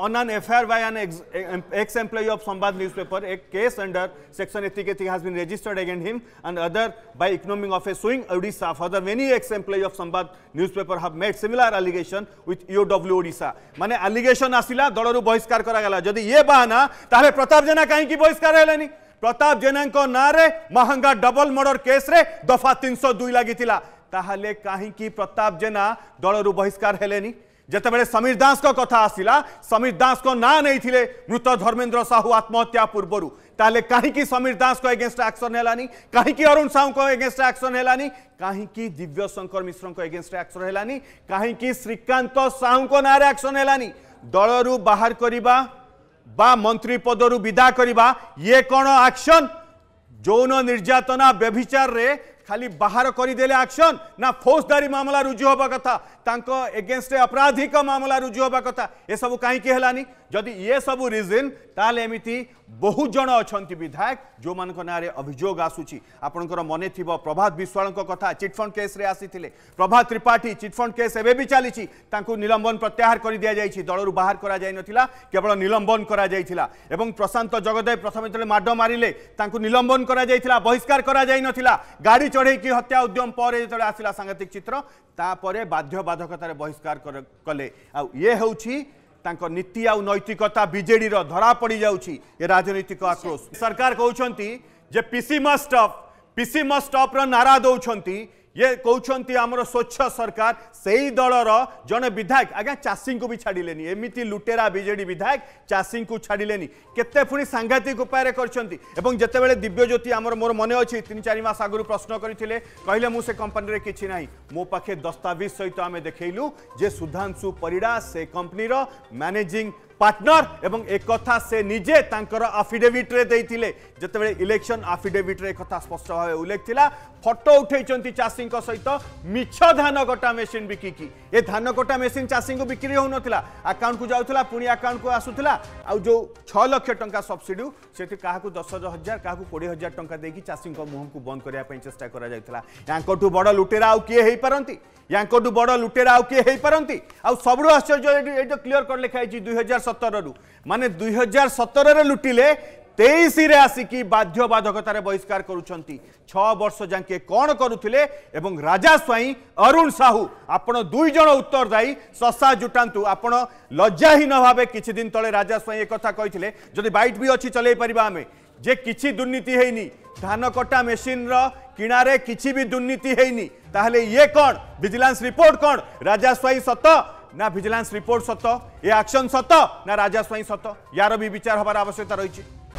on N F R ex employee of Sambad newspaper एक case under section eighty के थी has been registered against him and other by economic of a swing Odisha further many ex employee of Sambad newspaper have made similar allegation ओथ EO W ओडा मैंने allegation आसा दल रू बहिष्कार कराला जदि ये बाहना तो प्रताप जेना कहीं बहिष्कार प्रताप जेना ना महंगा डबल मर्डर केस्रे दफा तीन सौ दुई लगी कहीं प्रताप जेना दल रू बहिष्कार যেতবে সমীর দাস কথা আসিলা সমীর দাস না নেই মৃত ধর্মেন্দ্র সাহু আত্মহত্যা পূর্বর তাহলে কী সমীর দাস এগেনস্ট আকশন হলানি কী অরুণ সাহু এগেনস্ট আকশন হলানি কী দিব্যশঙ্কর মিশ্র এগেনস্ট আকশন হলানি কী শ্রীকান্ত সাহু না আকশন হলানি দলরু বাহার করা বা মন্ত্রী পদরু বিদা করা ইয়ে কোণ আকশন যৌন নির্যাতনা ব্যভিচারে खाली बाहर करदे आक्शन ना फौजदारी मामला रुजु हवा कथा एगेन्स्ट अपराधिक मामला रुजु हवा कथा ये सब कहीं जदि ये सब रिजन तामती বহু জন অনেক বিধায়ক যে নাঁরে অভিযোগ আসুচি আপনার মনে থিব প্রভাত বিশ্বাল কথা চিটফন্ড কেস্রে আসিলে প্রভাত ত্রিপাঠী চিটফন্ড কেস এবে বি চালছি তাঁকু নিলম্বন প্রত্যাহার করে দিয়া যাই দলর বাহার করা যাই নথিলা কেবল নিলম্বন করা যাইছিলা এবং প্রশান্ত জগদেব প্রথমে যেতে মাড মারিলে তাঁকু নিলম্বন করা যাইছিলা বহিষ্কার করা যাই নথিলা গাড়ি চড়াইকি হত্যা উদ্যম পরে যেতে আসিলা সাংঘাতিক চিত্র তাপরে বাধ্যবাধকতার বহিষ্কার কলে আউ ইয়ে হচ্ছে ତାଙ୍କ ନୀତି ଆଉ ନୈତିକତା ବିଜେଡ଼ିର ଧରାପଡ଼ି ଯାଉଛି ଏ ରାଜନୈତିକ ଆକ୍ରୋଶ ସରକାର କହୁଛନ୍ତି ଯେ ପିସି ମଷ୍ଟ ଅଫ୍ ପିସି ମଷ୍ଟ ଅଫ୍ର ନାରା ଦେଉଛନ୍ତି ये कहते आमर स्वच्छ सरकार से ही दल रे विधायक आज्ञा चाषी को भी छाड़े एमती लुटेरा विजेड विधायक चाषी को छाड़िले के पुणी सांघातिक उपाय करते दिव्यज्योति मोर मन अच्छे तीन चार मस आगु प्रश्न करते कहले मुझे कंपानी किसी ना मो पाखे दस्ताविज सहित आम देखलु जे सुधांशु परिडा से कंपनीर मैनेजिंग पार्टनर एवं एक कथा से निजे आफिडेविट्रे आफिडेविट रे इलेक्शन आफिडेविट्रे रे कथा स्पष्ट भाव उल्लेख था फटो उठैचंती चाषी सहित मिछ धान गटा मेसीन बिकी ए धान गटा मेसीन चाषी को बिक्री हो नथिला अकाउंट को जाऊला पुणी आकाउंट को आसूला आ जो 6 लाख टंका सब्सिडी सेति काहाकु 10000 काहाकु 20000 टंका देकी चासिंग चाषी मुहं को बंद करने चेस्टा चेष्टा बड़ लुटेरा आउ किए पारती या बड़ लुटेरा आउ किए पारती आ सब आश्चर्य क्लीयर कर लिखाई दुई हजार ସତରରୁ ମାନେ ଦୁଇ ହଜାର ସତରରେ ଲୁଟିଲେ ତେଇଶରେ ଆସିକି ବାଧ୍ୟବାଧକତାରେ ବହିଷ୍କାର କରୁଛନ୍ତି ଛଅ ବର୍ଷ ଯାକେ କ'ଣ କରୁଥିଲେ ଏବଂ ରାଜା ସ୍ୱାଇଁ ଅରୁଣ ସାହୁ ଆପଣ ଦୁଇ ଜଣ ଉତ୍ତରଦାୟୀ ଶଶା ଜୁଟାନ୍ତୁ ଆପଣ ଲଜ୍ଜାହୀନ ଭାବେ କିଛି ଦିନ ତଳେ ରାଜା ସ୍ୱାଇଁ ଏକଥା କହିଥିଲେ ଯଦି ବାଇଟ୍ ବି ଅଛି ଚଲେଇ ପାରିବା ଆମେ ଯେ କିଛି ଦୁର୍ନୀତି ହେଇନି ଧାନ କଟା ମେସିନ୍ର କିଣାରେ କିଛି ବି ଦୁର୍ନୀତି ହେଇନି ତାହେଲେ ଇଏ କ'ଣ ଭିଜିଲାନ୍ସ ରିପୋର୍ଟ କ'ଣ ରାଜା ସ୍ୱାଇଁ ସତ ना ভিজিলান্স রিপোর্ট সত এ আকশন সত না রাজা স্বাইঁ সত ইয়ার বি বিচার হবার আবশ্যকতা রয়েছে